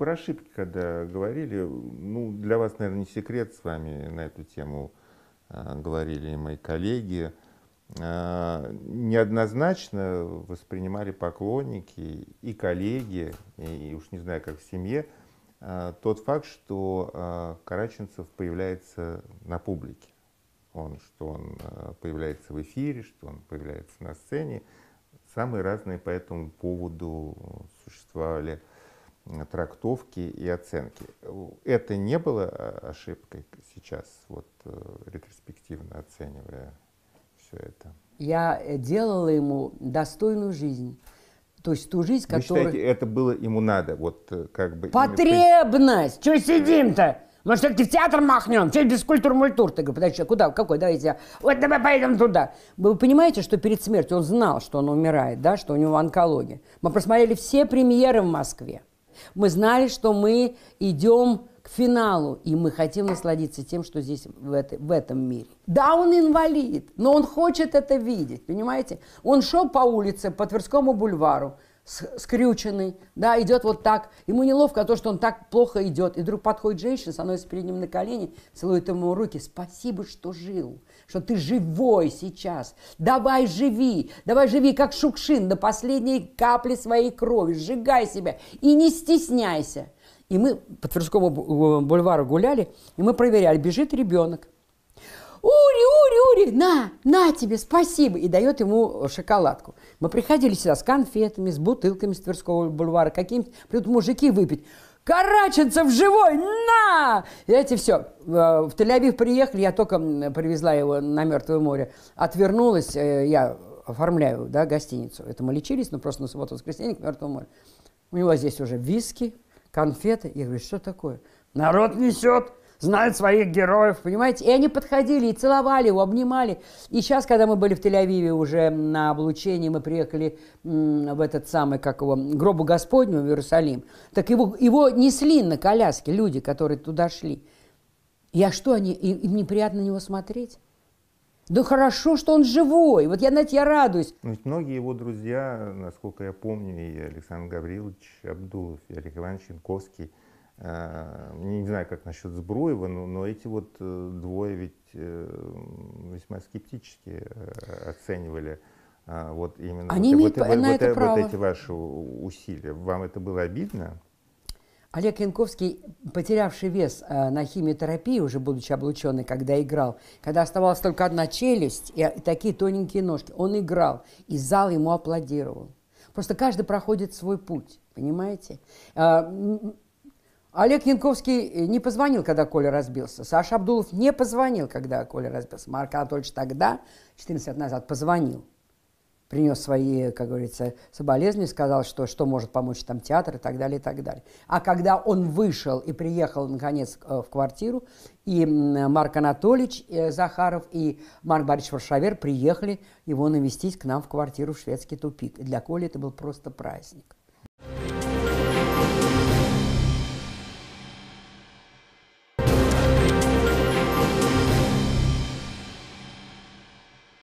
по ошибке, когда говорили, ну, для вас, наверное, не секрет с вами на эту тему э, говорили мои коллеги, э, неоднозначно воспринимали поклонники и коллеги, и уж не знаю, как в семье, э, тот факт, что Караченцев появляется на публике. Он, что он появляется в эфире, что он появляется на сцене. Самые разные по этому поводу существовали Э, трактовки и оценки. Это не было э, ошибкой сейчас, вот э, ретроспективно оценивая все это? Я делала ему достойную жизнь. То есть ту жизнь, Вы которая... считаете, это было ему надо? Вот как бы... Потребность! Именно... Чего сидим-то? Может, что, ты в театр махнем? Что без культур-мультур? Ты говоришь, подожди, куда? Какой? Давайте. Вот давай поедем туда. Вы понимаете, что перед смертью он знал, что он умирает, да, что у него онкология. Мы просмотрели все премьеры в Москве. Мы знали, что мы идем к финалу, и мы хотим насладиться тем, что здесь, в, это, в этом мире. Да, он инвалид, но он хочет это видеть, понимаете? Он шел по улице, по Тверскому бульвару, скрюченный, да, идет вот так. Ему неловко то, что он так плохо идет. И вдруг подходит женщина, становится перед ним на колени, целует ему руки. Спасибо, что жил, что ты живой сейчас. Давай живи, давай живи, как Шукшин, до последней капли своей крови. Сжигай себя и не стесняйся. И мы по Тверскому бульвару гуляли, и мы проверяли, бежит ребенок. Ури, Шурик, на, на тебе, спасибо, и дает ему шоколадку. Мы приходили сюда с конфетами, с бутылками с Тверского бульвара, каким-то, придут мужики выпить. Караченцев живой, на! И эти все. Э, в тель приехали, я только привезла его на Мертвое море. Отвернулась, э, я оформляю да, гостиницу. Это мы лечились, но ну, просто на субботу-воскресенье к Мертвому морю. У него здесь уже виски, конфеты. Я говорю, что такое? Народ несет знают своих героев, понимаете? И они подходили и целовали его, обнимали. И сейчас, когда мы были в Тель-Авиве уже на облучении, мы приехали в этот самый, как его, гробу Господню в Иерусалим, так его, его несли на коляске люди, которые туда шли. Я что, они, им неприятно на него смотреть? Да хорошо, что он живой. Вот я, знаете, я радуюсь. Но ну, ведь многие его друзья, насколько я помню, и Александр Гаврилович Абдулов, и Олег Иванович Янковский – а, не знаю, как насчет Збруева, но, но эти вот э, двое ведь э, весьма скептически э, оценивали а, вот именно Они вот, имеют вот, на вот, это вот, право. эти ваши усилия. Вам это было обидно? Олег Янковский, потерявший вес на химиотерапии, уже будучи облученный, когда играл, когда оставалась только одна челюсть и, такие тоненькие ножки, он играл, и зал ему аплодировал. Просто каждый проходит свой путь, понимаете? А, Олег Янковский э, не позвонил, когда Коля разбился. Саша Абдулов не позвонил, когда Коля разбился. Марк Анатольевич тогда, 14 лет назад, позвонил. Принес свои, как говорится, соболезнования, сказал, что, что может помочь там театр и так далее, и так далее. А когда он вышел и приехал, наконец, э, в квартиру, и Марк Анатольевич э, Захаров и Марк Борисович Варшавер приехали его навестить к нам в квартиру в шведский тупик. И для Коли это был просто праздник.